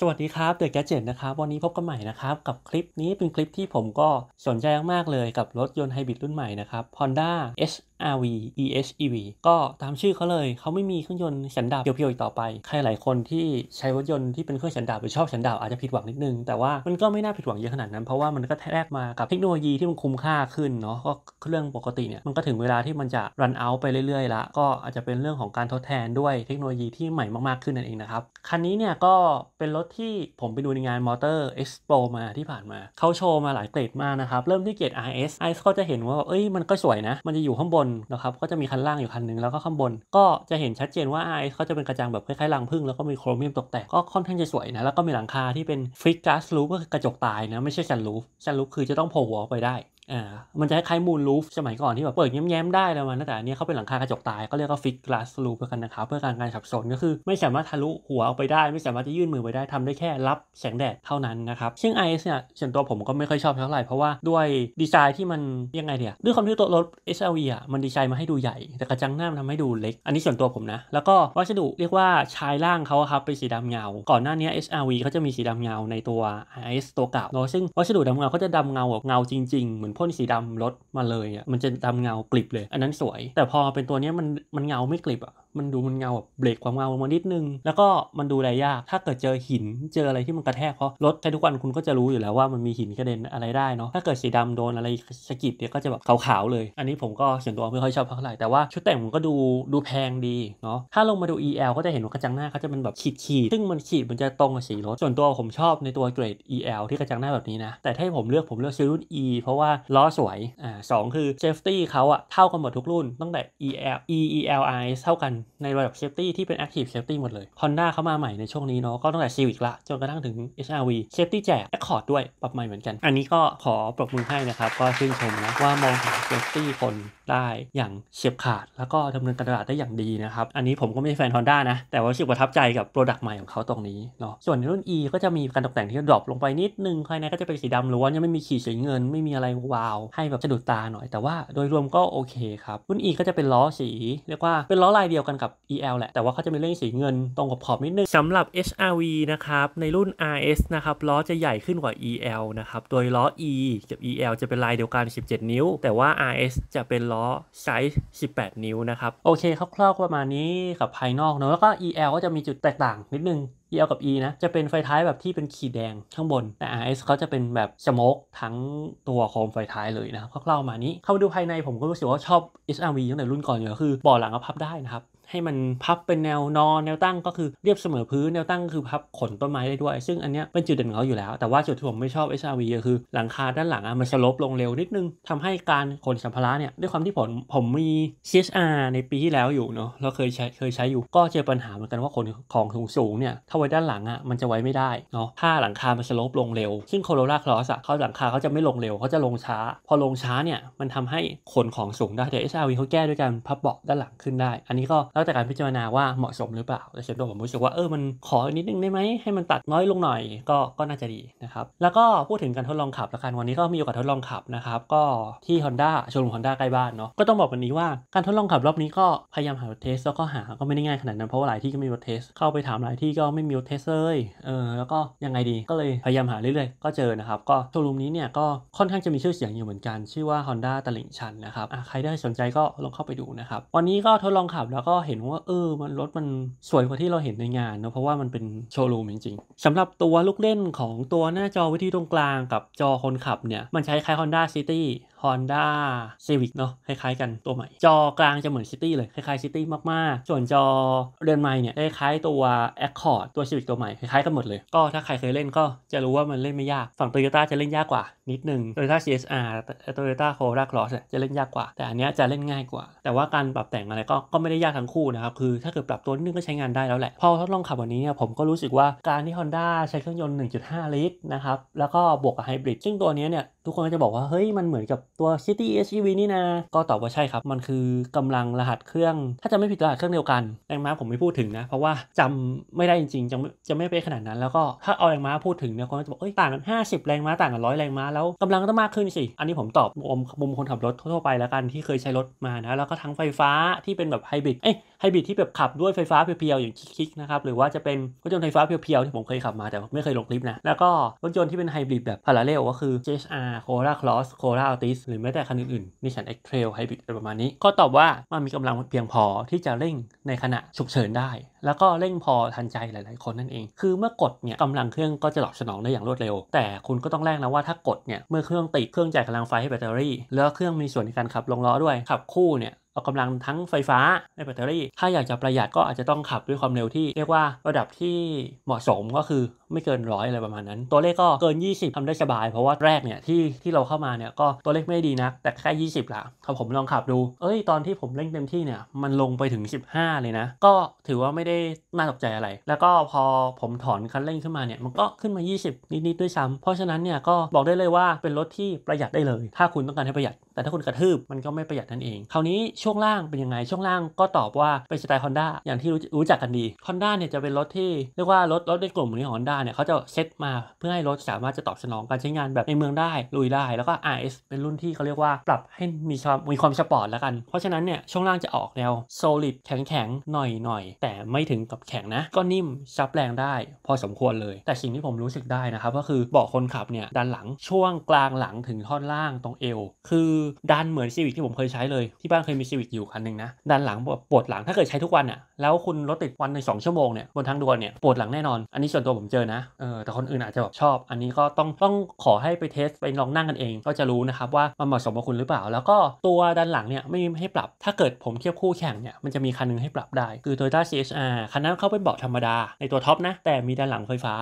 สวัสดีครับ เดอะแกจิตนะครับ วันนี้พบกันใหม่นะครับ กับคลิปนี้เป็นคลิปที่ผมก็สนใจมากเลยกับรถยนต์ไฮบริดรุ่นใหม่นะครับ Honda h RV EHEV ก็ตามชื่อเขาเลยเขาไม่มีเครื่องยนต์ฉันดาบเพียวๆ อีกต่อไป ใครหลายคนที่ใช้รถยนต์ที่เป็นเครื่องฉันดาบหรือชอบฉันดาบอาจจะผิดหวังนิดนึง แต่ว่ามันก็ไม่น่าผิดหวังเยอะขนาดนั้น เพราะว่ามันก็แทรกมากับเทคโนโลยีที่มันคุ้มค่าขึ้นเนาะ ก็เครื่องปกติเนี่ย มันก็ถึงเวลาที่มันจะรันเอาไปเรื่อยๆ ละ ก็อาจจะเป็นเรื่องของการทดแทนด้วยเทคโนโลยีที่ใหม่มากๆ ขึ้นนั่นเองนะครับ คันนี้เนี่ยก็เป็นรถที่ผมไปดูในงานมอเตอร์เอ็กซ์โปมาที่ผ่านมาเขาโชว์มาหลายเกรดมากนะครับ เริ่มที่เกรด RS ไอซก็จะเห็นว่าเอ้ยมันก็สวยนะมันจะอยู่ข้างบนนนะครับก็จะมีคันล่างอยู่คันหนึ่งแล้วก็ข้างบนก็จะเห็นชัดเจนว่าไอซ์เขาจะเป็นกระจังแบบคล้ายๆรังผึ้งแล้วก็มีโครเมียมตกแต่งก็ค่อนข้างจะสวยนะ แล้วก็มีหลังคาที่เป็นฟิกกาสลูปก็คือกระจกตายนะไม่ใช่ซันลูฟซันลูฟคือจะต้องโผล่หัวออกไปได้อ่ามันจะคล้ายมูลรูฟสมัยก่อนที่แบบเปิดแย้ม ๆ ได้แล้วมัน แต่อันนี้เขาเป็นหลังคากระจกตายก็เรียกว่าฟิกกลาสรูฟกันนะครับ เพื่อการการขับสนก็คือไม่สามารถทะลุหัวออกไปได้ ไม่สามารถจะยื่นมือไปได้ทำได้แค่รับแสงแดดเท่านั้นนะครับ ซึ่งไอซ์เนี่ยส่วนตัวผมก็ไม่ค่อยชอบเท่าไหร่ เพราะว่าด้วยดีไซน์ที่มันยังไงเนี่ยด้วยความที่ตัวรถเอสเอวีอ่ะมันดีไซน์มาให้ดูใหญ่ แต่กระจังหน้ามันทำให้ดูเล็ก อันนี้ส่วนตัวผมนะ แล้วก็วัสดุเรียกว่าชายล่างเขาครับเป็นสีดำเงาก่อนหน้านี้ SRV เขาจะมีสีดำเงาในตัว IS ตัวเก่าเนาะซึ่งวัสดุดำเงาเขาจะดำเงาแบบเงาจริงๆเหมือนพ่นสีดำรถมาเลยอ่ะมันจะดำเงากลิบเลยอันนั้นสวย แต่พอเป็นตัวนี้มันมันเงาไม่กลิบอ่ะมันดูมันเงาแบบเบรกความเงาลงมานิดนึง แล้วก็มันดูแลยากถ้าเกิดเจอหินเจออะไรที่มันกระแทกเพราะรถใช้ทุกวันคุณก็จะรู้อยู่แล้วว่ามันมีหินกระเด็นอะไรได้เนาะถ้าเกิดสีดำโดนอะไรสะกิดเนี่ยก็จะแบบขาวๆเลยอันนี้ผมก็ส่วนตัวไม่ค่อยชอบเท่าไหร่แต่ว่าชุดแต่งผมก็ดูดูแพงดีเนาะถ้าลงมาดู EL ก็จะเห็นว่ากระจังหน้าเขาจะเป็นแบบขีดขีดซึ่งมันขีดมันจะตรงกับสีรถส่วนตัวผมชอบในตัวเกรด EL ที่กระจังหน้าแบบนี้นะแต่ถ้าผมเลือกผมเลือกซื้อรุ่น E เพราะว่าล้อสวยอ่าสองคือเซฟตี้เขาอะเท่ากันหมดทุกรุ่น ตั้งแต่ EL E ELI เท่ากันในระดับเซฟตี้ที่เป็นแอคทีฟเซฟตี้หมดเลย Honda เข้ามาใหม่ในช่วงนี้เนาะก็ตั้งแต่ซีวิกละ จนกระทั่งถึง HRV เซฟตี้แจกแอคคอร์ดด้วยปรับใหม่เหมือนกัน อันนี้ก็ขอปรบมือให้นะครับ ก็ชื่นชมนะว่ามองหาเซฟตี้คนได้ อย่างเฉียบขาดแล้วก็ดำเนินการตลาดได้อย่างดีนะครับ อันนี้ผมก็ไม่แฟน Honda นะ แต่ว่ารู้สึกประทับใจกับโปรดักต์ใหม่ของเขาตรงนี้เนาะส่วนในรุ่น E ก็จะมีการตกแต่งที่ดรอปลงไปนิดนึงภายในก็จะเป็นสีดำล้วนยังไม่มีขีดสีเงิน ไม่มีอะไรวาว ให้แบบสะดุดตาหน่อย แต่ว่าโดยรวมก็โอเคครับรุ่น E ก็จะเป็นล้อสีเรียกว่าเป็นล้อลายเดียวกันกับ EL แหละ แต่ว่าเขาจะมีเรื่องสีเงินตรงกับขอบนิดนึง สำหรับ HRV นะครับ ในรุ่น RS นะครับ ล้อจะใหญ่ขึ้นกว่า EL นะครับ โดย ล้อ E กับ EL จะเป็นลายเดียวกัน 17 นิ้ว แต่ว่า RS จะเป็นล้อไซส์ 18 นิ้วนะครับ โอเคคร่าวๆ ประมาณนี้กับภายนอกเนอะแล้วก็ EL ก็จะมีจุดแตกต่างนิดนึง EL กับ E นะ จะเป็นไฟท้ายแบบที่เป็นขีดแดงข้างบน แต่ RS เขาจะเป็นแบบสโมกทั้งตัวโคมไฟท้ายเลยนะครับ่าวๆมานี้เข้ามาดูภายในผมก็รู้สึกว่าชอบ s r v ตั้งแต่รุ่นก่อนอยู่คือ บ่อหลังก็พับได้นะครับ ให้มันพับเป็นแนวนอนแนวตั้งก็คือเรียบเสมอพื้น แนวตั้งก็คือพับขนต้นไม้ได้ด้วย ซึ่งอันเนี้ยเป็นจุดเด่นของเขาอยู่แล้ว แต่ว่าจุดที่ผมไม่ชอบ SRV ก็คือหลังคาด้านหลังอะมันสลบลงเร็วนิดนึง ทำให้การขนสัมภาระเนี่ยด้วยความที่ผมผมมี CSR ในปีที่แล้วอยู่เนาะเราเคยใช้เคยใช้อยู่ก็เจอปัญหาเหมือนกันว่าขนของสูงสูงเนี่ยถ้าไว้ด้านหลังอะ่ะมันจะไว้ไม่ได้เนาะถ้าหลังคา มันสโลปลงเร็วซึ่งโคโรราคลอสอ่ะเขาหลังคาเขาจะไม่ลงเร็วเขาจะลงช้า พอลงช้าเนี่ย มันทำให้ขนของสูงได้แต่เอชอาร์วีเขาแก้ด้วยการพับเบาะด้านหลังขึ้นได้ อันนี้ก็แล้วแต่การพิจารณาว่าเหมาะสมหรือเปล่าแต่ฉ่นตัวผมรู้สึกว่าเออมันขออนิดนึงได้ไหมให้มันตัดน้อยลงหน่อยก็ก็น่าจะดีนะครับแล้วก็พูดถึงการทดลองขับแล้วกันวันนี้ก็มีโอกาสทดลองขับนะครับ ก็ที่ Honda ชมรมอนด้าใกล้บ้านเนาะก็ต้องบอกวันนี้ว่าการทดลองขับรอบนี้ก็พยายามหารถเทสแล้วก็หาก็ไม่ได้ง่าย ขนาดนั้นเพราะว่าหลายที่ก็มีรถเทสเข้าไปถามหลายที่ก็ไม่มิวเทสเลยเออ แล้วก็ยังไงดีก็เลยพยายามหาเรื่อยๆ ก็เจอนะครับ ก็โชว์รูมนี้เนี่ยก็ค่อนข้างจะมีชื่อเสียงอยู่เหมือนกัน ชื่อว่า Honda ตลิ่งชันนะครับ ใครได้สนใจก็ลองเข้าไปดูนะครับ วันนี้ก็ทดลองขับแล้วก็เห็นว่าเออ มันรถมันสวยกว่าที่เราเห็นในงานเนะเพราะว่ามันเป็นโชว์รูมจริงๆสำหรับตัวลูกเล่นของตัวหน้าจอวิธีตรงกลางกับจอคนขับเนี่ย มันใช้คล้าย Honda City Honda Civic เนาะคล้ายๆกันตัวใหม่จอกลางจะเหมือน City เลยคล้ายๆ City มากๆส่วนจอเรือนใหม่เนี่ยคล้ายๆตัว Accord ตัว Civic ตัวใหม่คล้ายๆกันหมดเลยก็ถ้าใครเคยเล่นก็จะรู้ว่ามันเล่นไม่ยากฝั่ง Toyota จะเล่นยากกว่า นิดนึง Toyota CSR Toyota Corolla Cross จะเล่นยากกว่าแต่อันเนี้ยจะเล่นง่ายกว่า แต่ว่าการปรับแต่งอะไรก็ก็ไม่ได้ยากทั้งคู่นะครับคือถ้าเกิดปรับตัวนึงก็ใช้งานได้แล้วแหละพอทดลองขับวันนี้เนี่ยผมก็รู้สึกว่าการที่ Honda ใช้เครื่องยนต์1.5ลิตรนะครับแล้วก็บวกกับไฮบริดซึ่งตัวนี้เนี่ยทุกคนก็จะบอกว่าเฮ้ยมันเหมือนกับตัว City SUV นี่นะก็ตอบว่าใช่ครับ มันคือกำลังรหัสเครื่อง ถ้าจะไม่ผิดรหัสเครื่องเดียวกันแรงม้าผมไม่พูดถึงนะเพราะว่าจำไม่ได้จริงๆจะจะไม่ไปขนาดนั้นแล้วก็ถ้าเอาแรงม้าพูดถึงเนี่ยคนก็จะบอกเอ้ยต่างกัน50 แรงม้าต่างกันร้อยแรงม้าแล้วกำลังต้องมากขึ้นสิ อันนี้ผมตอบมุมมุมคนขับรถทั่วไปแล้วกันที่เคยใช้รถมานะแล้วก็ทั้งไฟฟ้าที่เป็นแบบไฮบริดเอ้ยไฮบริดที่แบบขับด้วยไฟฟ้าเพียวๆอย่างคิกๆนะครับหรือว่าจะเป็นรถยนต์ไฟฟ้าเพียวๆที่ผมเคยขับมาแต่ไม่เคยลงคลิปนะแล้วก็รถยนต์ที่เป็นไฮบริดแบบพาราเรลก็คือ JSR โคราคลอสโคราอัลติสหรือแม้แต่คันอื่นๆนิชสันเอ็กเทรลไฮบริดอะไรประมาณนี้ ก็ตอบว่ามันมีกำลังเพียงพอที่จะเร่งในขณะฉุกเฉินได้ แล้วก็เร่งพอทันใจหลายๆคนนั่นเอง คือเมื่อกดเนี่ยกำลังเครื่องก็จะตอบสนองได้อย่างรวดเร็ว แต่คุณก็ต้องแลกนะว่าถ้ากดเนี่ย เมื่อเครื่องติด เครื่องจ่ายกำลังไฟให้แบตเตอรี่แล้วเครื่องมีส่วนในการขับลงล้อด้วยขับคู่เนี่ยออกกำลังทั้งไฟฟ้าในแบตเตอรี่ถ้าอยากจะประหยัดก็อาจจะต้องขับด้วยความเร็วที่เรียกว่าระดับที่เหมาะสมก็คือไม่เกินร้อยอะไรประมาณนั้น ตัวเลขก็เกิน 20 ทำได้สบายเพราะว่าแรกเนี่ยที่ที่เราเข้ามาเนี่ยก็ตัวเลขไม่ดีนะแต่แค่ 20ละพอผมลองขับดูเอ้ยตอนที่ผมเร่งเต็มที่เนี่ย มันลงไปถึง 15 เลยนะ ก็ถือว่าไม่ได้น่าตกใจอะไร แล้วก็พอผมถอนคันเร่งขึ้นมาเนี่ยมันก็ขึ้นมา 20นิดๆด้วยซ้ำเพราะฉะนั้นเนี่ยก็บอกได้เลยว่าเป็นรถที่ประหยัดได้เลย ถ้าคุณต้องการให้ประหยัด แต่ถ้าคุณกระทืบมันก็ไม่ประหยัดนั่นเอง คราวนี้ชช่วงล่าง เป็นยังไงช่วงล่างก็ตอบว่าเป็นสไตล์ฮอนด้าอย่างที่รู้จักกันดีฮอนด้าเนี่ยจะเป็นรถที่เรียกว่ารถรถในกลุ่มของอนด้าเนี่ยเขาจะเซตมาเพื่อให้รถสามารถจะตอบสนองการใช้งานแบบในเมืองได้ลุยได้แล้วก็ RS เป็นรุ่นที่เขาเรียกว่าปรับให้มีความมีความสปอร์ตแล้วกัน เพราะฉะนั้นเนี่ยช่วงล่างจะออกแนว solid แข็งๆหน่อยหน่อยแต่ไม่ถึงกับแข็งนะ ก็นิ่มซับแรงได้ พอสมควรเลย แต่สิ่งที่ผมรู้สึกได้นะครับก็คือเบาะคนขับเนี่ยดันหลังช่วงกลางหลังถึงท่อนล่างตรงเอว คือดันเหมือนซีวิกที่ผมเคยใช้เลยที่บ้านเคยมีซี c i v อยู่คันหนึ่งนะ ด้านหลังปวดหลังถ้าเกิดใช้ทุกวันอ่ะแล้วคุณรถติดวันในสองชั่วโมงเนี่ยบนทางด่วนเนี่ยปวดหลังแน่นอน อันนี้ส่วนตัวผมเจอนะเออแต่คนอื่นอาจจะแบบชอบ อันนี้ก็ต้องต้องขอให้ไปเทสไปลองนั่งกันเองก็จะรู้นะครับว่ามันเหมาะสมกับคุณหรือเปล่า แล้วก็ตัวด้านหลังเนี่ยไม่มีให้ปรับถ้าเกิดผมเทียบคู่แข่งเนี่ยมันจะมีคันนึงให้ปรับได้ คือ Toyota CHR คันนั้นเขาเป็นเบาะธรรมดาในตัวท็อปนะแต่มีด้านหลังไฟฟ้า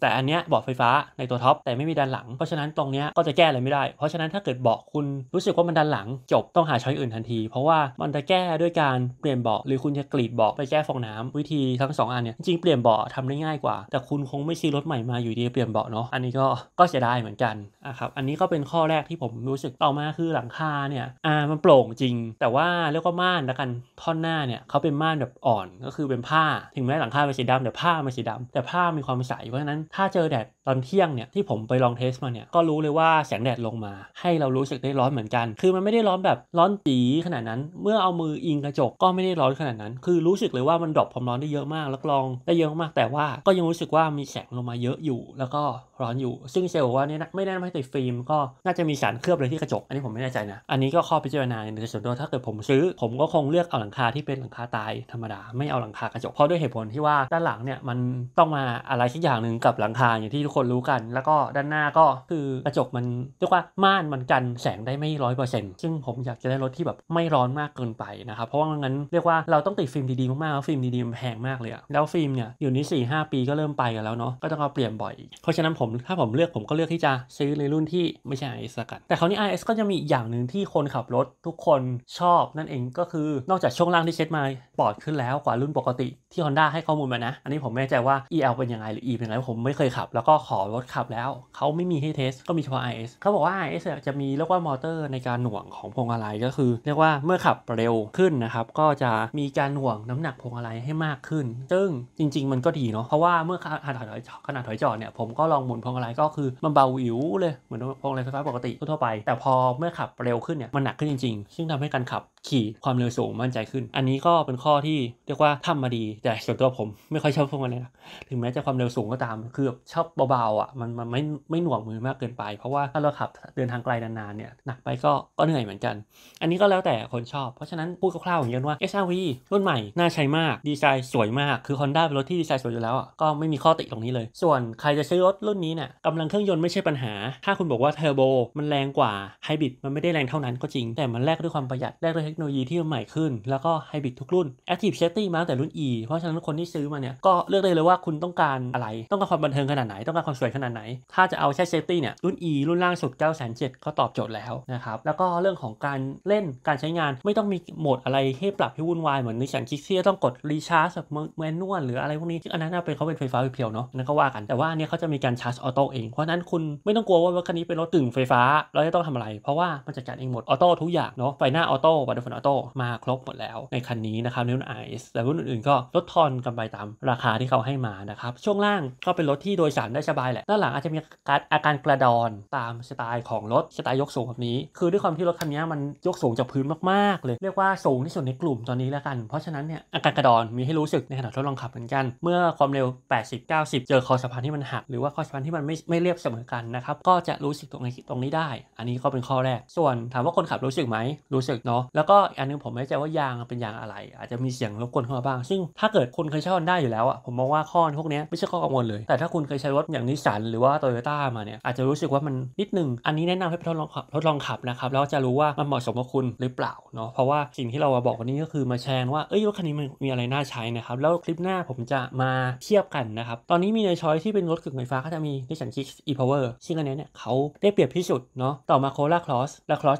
แต่อันเนี้ยเบาะไฟฟ้าในตัวท็อปแต่ไม่มีด้านหลังเพราะฉะนั้นตรงเนี้ยก็จะแก้อะไรไม่ได้ เพราะฉะนั้นถ้าเกิดเบาะคุณรู้สึกว่ามันด้านหลังจบต้องหาช้อยอื่นทันทีเพราะว่ามันจะแก้ด้วยการเปลี่ยนเบาะหรือคุณจะกรีดเบาะไปแก้ฟองน้ำวิธีทั้ง2อันเนี่ยจริงเปลี่ยนเบาะทำได้ง่ายกว่าแต่คุณคงไม่ซื้อรถใหม่มาอยู่ดีเปลี่ยนเบาะเนาะอันนี้ก็ก็เสียดายเหมือนกันอ่ะครับอันนี้ก็เป็นข้อแรกที่ผมรู้สึกต่อมาคือหลังคาเนี่ยอ่ามันโปร่งจริง แต่ว่าเรียกว่าม่านแล้วกันท่อนหน้าเนี่ยเขาเป็นม่านแบบอ่อน ก็คือเป็นผ้าถึงแม้หลังคาเป็นสีดำแต่ผ้ามันสีดำแต่ผ้ามีความใสเพราะฉะนั้นถ้าเจอแดดตอนเที่ยงเนี่ยที่ผมไปลองเทสมาเนี่ยก็รู้เลยว่าแสงแดดลงมา ให้เรารู้สึกได้ร้อนเหมือนกัน คือมันไม่ได้ร้อนแบบร้อนตีขนาดนั้น เมื่อเอามืออิงกระจกก็ไม่ได้ร้อนขนาดนั้น คือรู้สึึกเลยว่ามันดรอปความร้อนได้เยอะมากแล้วกรองได้เยอะมาก แต่ว่าก็ยังรู้สึกว่ามีแสงลงมาเยอะอยู่ แล้วก็ร้อนอยู่ ซึ่งเซลล์ว่านี่ไม่แน่ไม่ติดฟิล์มก็น่าจะมีสารเคลือบเลยที่กระจก อันนี้ผมไม่แน่ใจนะ อันนี้ก็ข้อพิจารณาในส่วนตัวถ้าเกิดผมซื้อผมก็คงเลือกเอาหลังคาที่เป็นหลังคาตายธรรมดา ไม่เอาหลังคากระจก เพราะด้วยเหตุผลที่ว่าด้านหลังเนี่ยมันต้องมาอะไรสักอย่างหนึ่งกับหลังคาอย่างที่ทุกคนรู้กัน แล้วก็ด้านหน้าก็คือกระจกมันเรียกว่าม่านมันกัน แสงได้ไม่ร้อยเปอร์เซ็นต์ซึ่งผมอยากจะได้รถที่แบบไม่ร้อนมากเกินไปนะครับเพราะว่างั้นเรียกว่าเราต้องติดฟิล์มดีๆมากๆแล้วฟิล์มดีๆมันแพงมากเลยอะแล้วฟิล์มเนี่ย อยู่นี้4ี่หปีก็เริ่มไปกันแล้วเนาะก็ต้องเอาเปลี่ยนบ่อยเพราะฉะนั้นผม ถ้าผมเลือกผมก็เลือกที่จะซื้อในรุ่นที่ไม่ใช่ไออสกัน แต่คราวนี้อสก็จะมีอย่างหนึ่งที่คนขับรถทุกคนชอบนั่นเองก็คือนอกจากช่วงล่างที่เช็ดมาปลอดขึ้นแล้วกว่ารุ่นปกติที่ Honda ให้ข้อมูลมานะ อันนี้ผมไม่แน่ใจว่า EL เป็นยังไงหรือ E เป็นยังไงผมไม่เคยขับแล้วก็ขอรถขับแล้วเขาไม่มีให้เทสก็มีเฉพาะไ s เขาบอกว่า RS จะมีเรียกว่ามอเตอร์ในการหน่วงของพวงมาลัยก็คือเรียกว่าเมื่อขับเร็วขึ้นนะครับก็จะมีการหน่วงน้ำหนัหนักพวงอะไรให้มากขึ้น ซึ่งจริง ๆ มันก็ดีเนาะ เพราะว่าเมื่อขนาดถอยขนาดถอยจอดเนี่ย ผมก็ลองหมุนพวงอะไรก็คือมันเบาอิ๋วเลย เหมือนพวงอะไรไฟฟ้าปกติทั่วไป แต่พอเมื่อขับเร็วขึ้นเนี่ย มันหนักขึ้นจริงๆ ซึ่งทำให้การขับขี่ความเร็วสูงมั่นใจขึ้น อันนี้ก็เป็นข้อที่เรียกว่าทำมาดีแต่ส่วนตัวผมไม่ค่อยชอบพวกนันเลยนะถึงแม้จะความเร็วสูงก็ตามคือชอบเบาๆอ่ะมันมันไม่ไม่หน่วงมือมากเกินไป เพราะว่าถ้าเราขับเดินทางไกลนานๆเนี่ยหนักไปก็ก็เหนื่อยเหมือนกัน อันนี้ก็แล้วแต่คนชอบเพราะฉะนั้นพูดคร่าวๆอย่างนี้ว่า SRV รุ่นใหม่น่าใช้มากดีไซน์สวยมาก คือ Honda เป็นรถที่ดีไซน์สวยอยู่แล้วอ่ะก็ไม่มีข้อติตรงนี้เลยส่วนใครจะใช้รถรุ่นนี้เนี่ยกำลังเครื่องยนต์ไม่ใช่ปัญหาถ้าคุณบอกว่าเทอร์โบมันแรงกว่าไฮบริดมันไม่ได้แรงเท่านั้นก็จริง แต่มันแลกด้วยความประหยัดแลกด้วยคโนโลยีที่มันใหม่ขึ้น แล้วก็ไฮบริดทุกรุ่น Active Safety มาตั้งแต่รุ่น E เพราะฉะนั้นคนที่ซื้อมาเนี่ย ก็เลือกได้เลยว่าคุณต้องการอะไรต้องการความบันเทิงขนาดไหนต้องการความสวยขนาดไหน ถ้าจะเอาแค่ Safety เนี่ย รุ่น E รุ่นล่างสุด 9 7 0 0 0ก็ตอบโจทย์แล้วนะครับแล้วก็เรื่องของการเล่นการใช้งานไม่ต้องมีโหมดอะไรให้ปรับให้วุ่นวายเหมือนในสันคิกเซี่ต้องกดรีชาร์จแบบแมนนวลหรืออะไรพวกนี้อันนั้นเป็นเขาเป็นไฟฟ้าเพียวเนาะนั่นก็ว่ากันแต่ว่าเนี่ยเขาจะมีการชาร์จออโต้เองเพราะนั้นคุณไม่ต้องกลัวว่ารถคันนี้เป็นรถึงไฟฟ้าเราจะต้องทำอะไรเพราะว่ามันจัดการเองหมดออโต้ทุกอย่างเนาะไฟหน้าออโต้บัตเ f o n a โตมาครบ หมด แล้วในคันนี้นะครับในรุ่นซ์แต่รุ่นอื่น ๆ ก็ลดทอนกันไปตามราคาที่เขาให้มานะครับช่วงล่างก็เป็นรถที่โดย สารได้สบายแหละด้านหลังอาจจะมีการอาการกระดอน ตามสไตล์ของรถสไตล์ยกสูงแบบนี้คือด้วยความที่รถคันนี้มันยกสูงจากพื้นมากๆเลยเรียกว่าสูงที่สุดในกลุ่มตอนนี้แล้วกันเพราะฉะนั้นเนี่ยอาการกระดอนมีให้รู้สึกในขณะทดลองขับเหมือนกันเมื่อความเร็ว 80 90 เจอคอสะพานที่มันหัก หรือว่าคอสะพานที่มันไม่ไม่เรียบเสมอกันนะครับก็จะรู้สึกตรงนี้ตรงนี้ได้ อันนี้ก็เป็นข้อแรก ส่วนถามว่าคนขับรู้สึกไหมรู้สึกเนาะแล้วก็็อันนึงผมไม่แน่ใจว่ายางเป็นยางอะไร อาจจะมีเสียงรบกวนเข้ามาบ้าง ซึ่งถ้าเกิดคุณเคยใช้ฮอนด้าอยู่แล้วอ่ะผมมองว่าข้อพวกนี้ไม่ใช่ข้อกังวลเลย แต่ถ้าคุณเคยใช้รถอย่างนิสสันหรือว่าโตโยต้ามาเนี่ย อาจจะรู้สึกว่ามันนิดนึงอันนี้แนะนำให้ไปทดลองขับทดลองขับนะครับแล้วจะรู้ว่ามันเหมาะสมกับคุณหรือเปล่าเนาะเพราะว่าสิ่งที่เราบอกวันนี้ก็คือมาแชร์ว่าเอ้ยรถคันนี้มันมีอะไรน่าใช้นะครับแล้วคลิปหน้าผมจะมาเทียบกันนะครับตอนนี้มีในช้อยที่เป็นรถกึ่งไฟฟ้าก็จะมีนิสสันคิกอีพาวเวอร์ซึ่งอันนี้เนี่ยเขาได้เปรียบที่สุดเนาะต่อมาโคลาคลอสและคลอ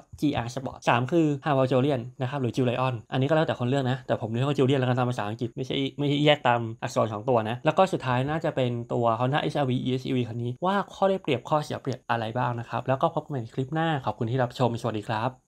สปอร์ตสามคือฮาวาโจเรียยนนะครับหรือจิวไลออนอันนี้ก็แล้วแต่คนเลือกนะ แต่ผมเลือกว่าจิวเลียนแล้วกันตามภาษาอังกฤษ ไม่ใช่ไม่ใช่แยกตามอักษรของตัวนะ แล้วก็สุดท้ายน่าจะเป็นตัว Honda HR-V ESUV คันนี้ ว่าข้อได้เปรียบข้อเสียเปรียบอะไรบ้างนะครับ แล้วก็พบกันในคลิปหน้า ขอบคุณที่รับชม สวัสดีครับ